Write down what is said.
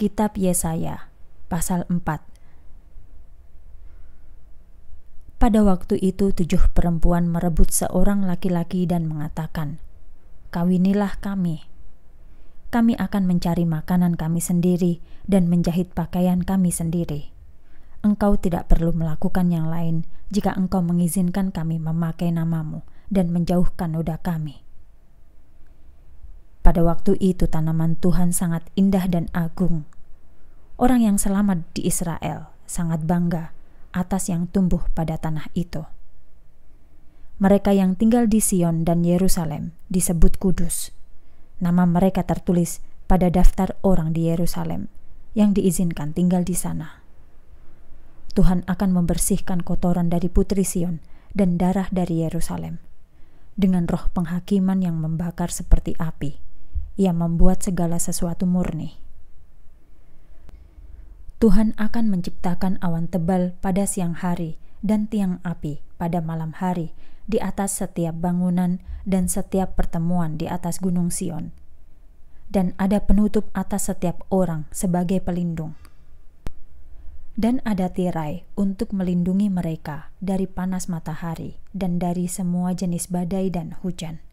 kitab Yesaya pasal 4. Pada waktu itu tujuh perempuan merebut seorang laki-laki dan mengatakan, "Kawinilah kami. Kami akan mencari makanan kami sendiri dan menjahit pakaian kami sendiri. Engkau tidak perlu melakukan yang lain jika engkau mengizinkan kami memakai namamu dan menjauhkan noda kami." Pada waktu itu tanaman Tuhan sangat indah dan agung. Orang yang selamat di Israel sangat bangga atas yang tumbuh pada tanah itu. Mereka yang tinggal di Sion dan Yerusalem disebut kudus. Nama mereka tertulis pada daftar orang di Yerusalem yang diizinkan tinggal di sana. Tuhan akan membersihkan kotoran dari putri Sion dan darah dari Yerusalem dengan roh penghakiman yang membakar seperti api. Ia membuat segala sesuatu murni. Tuhan akan menciptakan awan tebal pada siang hari dan tiang api pada malam hari di atas setiap bangunan dan setiap pertemuan di atas gunung Sion. Dan ada penutup atas setiap orang sebagai pelindung dan ada tirai untuk melindungi mereka dari panas matahari dan dari semua jenis badai dan hujan.